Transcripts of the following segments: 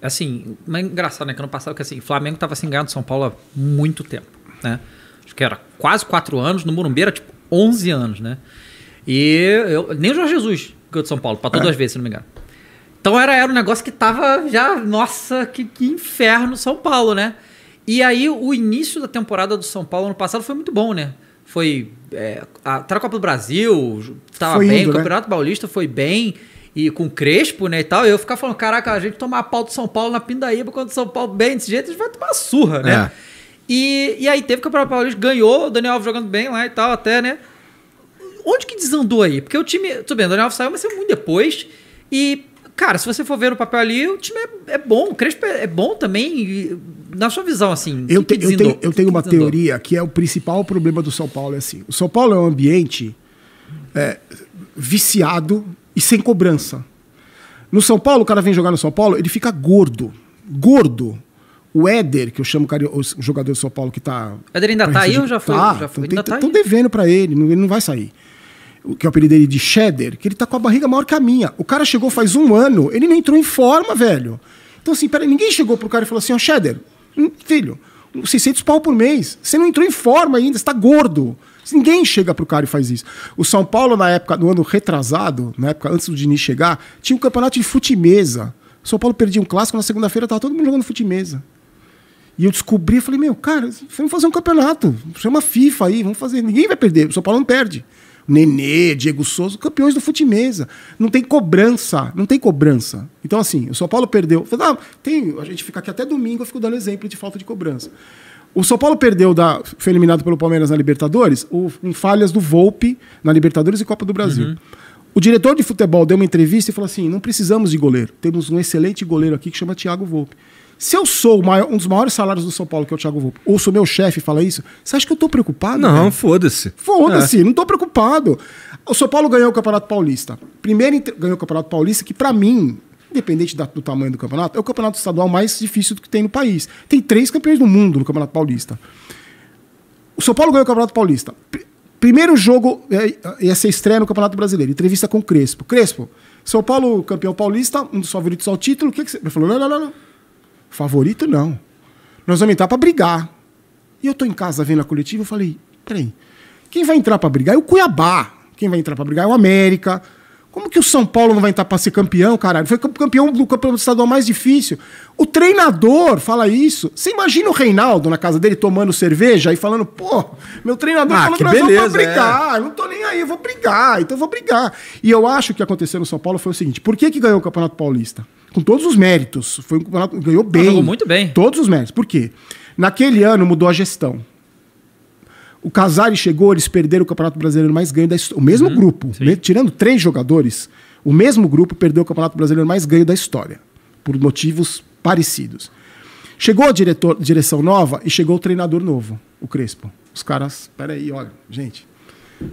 Assim, mas é engraçado, né? Que ano passado, que assim, o Flamengo tava sem ganhar do São Paulo há muito tempo, né? Acho que era quase quatro anos, no Morumbi era tipo 11 anos, né? E eu, nem o Jorge Jesus ganhou de São Paulo, para todas as é. vezes, se não me engano. Então era, era um negócio que tava já, nossa, que, que inferno São Paulo, né? E aí o início da temporada do São Paulo ano passado foi muito bom, né? Foi é, a, a Copa do Brasil, tava foi bem, indo, o né? Campeonato né? Paulista foi bem e com Crespo, né, e tal, eu ficar falando, caraca, a gente tomar a pau do São Paulo na Pindaíba, quando o São Paulo bem desse jeito, a gente vai tomar surra, né? É. E, e aí teve que o próprio Paulista, ganhou, o Daniel Alves jogando bem lá e tal, até, né? Onde que desandou aí? Porque o time, tudo bem, o Daniel Alves saiu, mas saiu muito depois, e... Cara, se você for ver o papel ali, o time é, é bom, o Crespo é, é bom também, na sua visão, assim. Eu, te, eu tenho, eu tenho uma teoria que é o principal problema do São Paulo, é assim. O São Paulo é um ambiente é, viciado e sem cobrança. No São Paulo, o cara vem jogar no São Paulo, ele fica gordo. Gordo. O Éder, que eu chamo o jogador do São Paulo que tá. O Éder ainda tá aí ou já foi? Tá, já foi. Estão tá devendo para ele, ele não vai sair. O que é o apelido dele de Cheddar, que ele tá com a barriga maior que a minha. O cara chegou faz um ano, ele não entrou em forma, velho. Então, assim, peraí, ninguém chegou pro cara e falou assim: ó, oh, Cheddar, hum, filho, 600 pau por mês, você não entrou em forma ainda, você tá gordo. Ninguém chega pro cara e faz isso. O São Paulo, na época, no ano retrasado, na época antes do Diniz chegar, tinha um campeonato de futimesa. O São Paulo perdia um clássico, na segunda-feira tava todo mundo jogando futimesa. E eu descobri, falei, meu, cara, vamos fazer um campeonato. Chama FIFA aí, vamos fazer. Ninguém vai perder, o São Paulo não perde. Nenê, Diego Souza, campeões do futimesa. Não tem cobrança, não tem cobrança. Então, assim, o São Paulo perdeu. Ah, tem, a gente fica aqui até domingo, eu fico dando exemplo de falta de cobrança. O São Paulo perdeu, da, foi eliminado pelo Palmeiras na Libertadores, o, em falhas do Volpe na Libertadores e Copa do Brasil. Uhum. O diretor de futebol deu uma entrevista e falou assim: não precisamos de goleiro, temos um excelente goleiro aqui que chama Thiago Volpe. Se eu sou maior, um dos maiores salários do São Paulo, que é o Thiago Volpe, ou sou meu chefe e fala isso, você acha que eu tô preocupado? Não, foda-se. Foda-se, é. não tô preocupado. O São Paulo ganhou o Campeonato Paulista. Primeiro ganhou o Campeonato Paulista, que para mim, independente da, do tamanho do campeonato, é o campeonato estadual mais difícil do que tem no país. Tem três campeões do mundo no Campeonato Paulista. O São Paulo ganhou o Campeonato Paulista. primeiro jogo é, é, ia ser estreia no Campeonato Brasileiro. Entrevista com o Crespo. Crespo, São Paulo campeão paulista, um dos favoritos ao título. O que, que você... Ele falou, não, não, não. não Favorito, não. Nós vamos entrar para brigar. E eu tô em casa vendo a coletiva, eu falei, peraí, quem vai entrar para brigar é o Cuiabá. Quem vai entrar para brigar é o América. Como que o São Paulo não vai entrar para ser campeão, caralho? Foi campeão do campeonato estadual mais difícil. O treinador fala isso. Você imagina o Reinaldo na casa dele tomando cerveja e falando, pô, meu treinador ah, falou que nós beleza, vamos é. brigar. É. Não tô nem aí, eu vou brigar, então eu vou brigar. E eu acho que aconteceu no São Paulo foi o seguinte: por que, que ganhou o Campeonato Paulista? com todos os méritos. Foi um campeonato ganhou ah, bem. Jogou muito bem. Todos os méritos. Por quê? Naquele ano mudou a gestão. O Casari chegou, eles perderam o Campeonato Brasileiro mais ganho da história. O mesmo uhum, grupo, tirando três jogadores, o mesmo grupo perdeu o Campeonato Brasileiro mais ganho da história, por motivos parecidos. Chegou a diretor, direção nova e chegou o treinador novo, o Crespo. Os caras, peraí, olha, gente,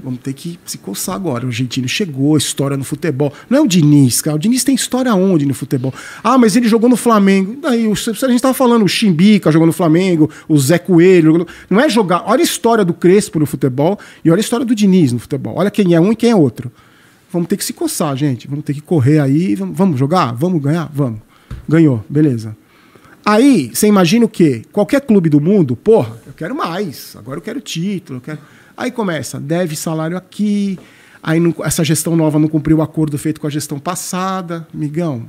Vamos ter que se coçar agora. O argentino chegou, história no futebol. Não é o Diniz, cara. O Diniz tem história onde no futebol? Ah, mas ele jogou no Flamengo. Daí, a gente estava falando, o Chimbica jogou no Flamengo, o Zé Coelho. No... Não é jogar. Olha a história do Crespo no futebol e olha a história do Diniz no futebol. Olha quem é um e quem é outro. Vamos ter que se coçar, gente. Vamos ter que correr aí. Vamos jogar? Vamos ganhar? Vamos. Ganhou, beleza. Aí, você imagina o quê? Qualquer clube do mundo, porra, eu quero mais, agora eu quero título, eu quero... Aí começa, deve salário aqui, aí não, essa gestão nova não cumpriu o acordo feito com a gestão passada. Migão,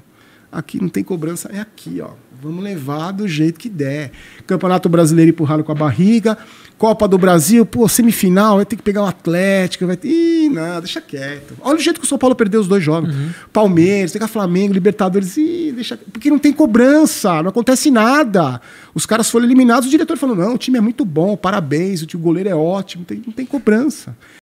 aqui não tem cobrança, é aqui, ó. Vamos levar do jeito que der. Campeonato Brasileiro empurrado com a barriga. Copa do Brasil, pô, semifinal, vai ter que pegar o Atlético. Vai ter... Ih, não, deixa quieto. Olha o jeito que o São Paulo perdeu os dois jogos. Uhum. Palmeiras, pegar Flamengo, Libertadores. Ih, deixa. Porque não tem cobrança, não acontece nada. Os caras foram eliminados, o diretor falou: não, o time é muito bom, parabéns, o, time, o goleiro é ótimo, não tem, não tem cobrança.